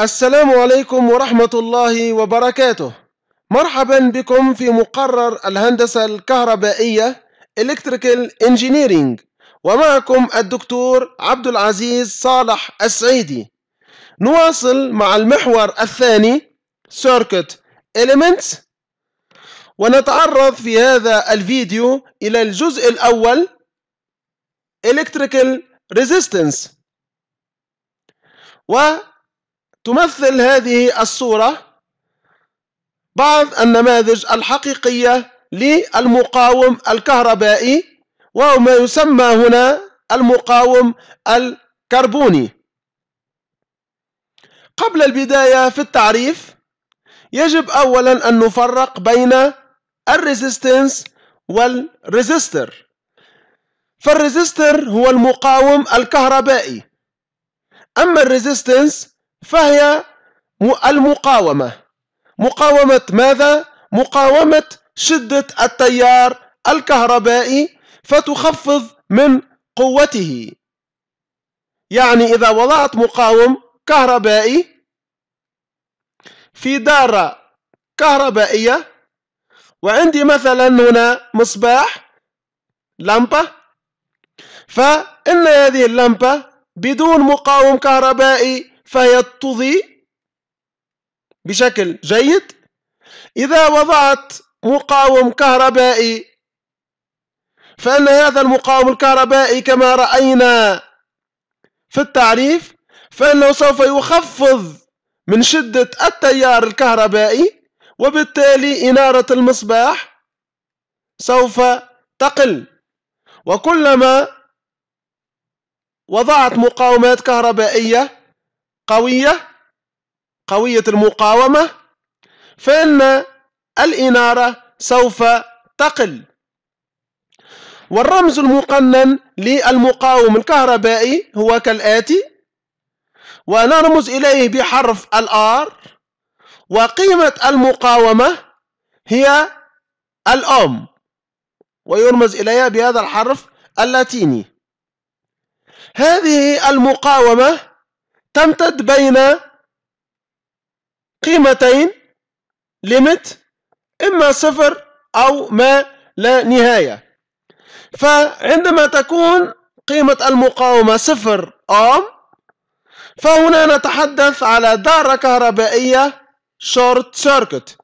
السلام عليكم ورحمة الله وبركاته مرحبا بكم في مقرر الهندسة الكهربائية Electrical Engineering ومعكم الدكتور عبد العزيز صالح السعيدي نواصل مع المحور الثاني Circuit Elements ونتعرض في هذا الفيديو إلى الجزء الأول Electrical Resistance تمثل هذه الصورة بعض النماذج الحقيقية للمقاوم الكهربائي وهو ما يسمى هنا المقاوم الكربوني قبل البداية في التعريف يجب أولا أن نفرق بين الريزيستنس والريزيستر فالريزيستر هو المقاوم الكهربائي أما الريزيستنس فهي المقاومة مقاومة ماذا؟ مقاومة شدة التيار الكهربائي فتخفض من قوته يعني إذا وضعت مقاوم كهربائي في دارة كهربائية وعندي مثلا هنا مصباح لمبة فإن هذه اللمبة بدون مقاوم كهربائي فيتضي بشكل جيد إذا وضعت مقاوم كهربائي فإن هذا المقاوم الكهربائي كما رأينا في التعريف فإنه سوف يخفض من شدة التيار الكهربائي وبالتالي إنارة المصباح سوف تقل وكلما وضعت مقاومات كهربائية قوية قوية المقاومة فإن الإنارة سوف تقل والرمز المقنن للمقاوم الكهربائي هو كالآتي ونرمز إليه بحرف الآر وقيمة المقاومة هي الأم ويرمز إليها بهذا الحرف اللاتيني هذه المقاومة تمتد بين قيمتين ليميت إما صفر أو ما لا نهاية فعندما تكون قيمة المقاومة صفر أوم فهنا نتحدث على دارة كهربائية شورت سيركت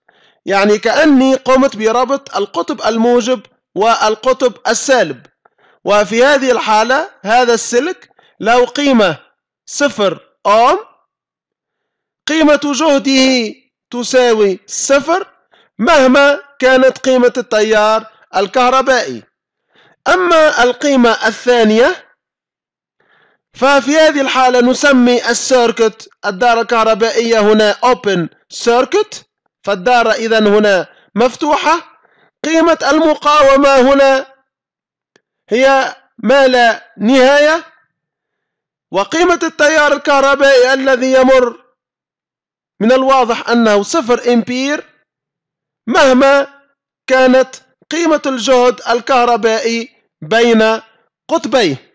يعني كأني قمت بربط القطب الموجب والقطب السالب وفي هذه الحالة هذا السلك له قيمة صفر on قيمة جهده تساوي صفر مهما كانت قيمة التيار الكهربائي أما القيمة الثانية ففي هذه الحالة نسمي السيركت الدارة الكهربائية هنا open circuit فالدارة إذا هنا مفتوحة قيمة المقاومة هنا هي ما لا نهاية وقيمة التيار الكهربائي الذي يمر من الواضح أنه صفر إمبير مهما كانت قيمة الجهد الكهربائي بين قطبيه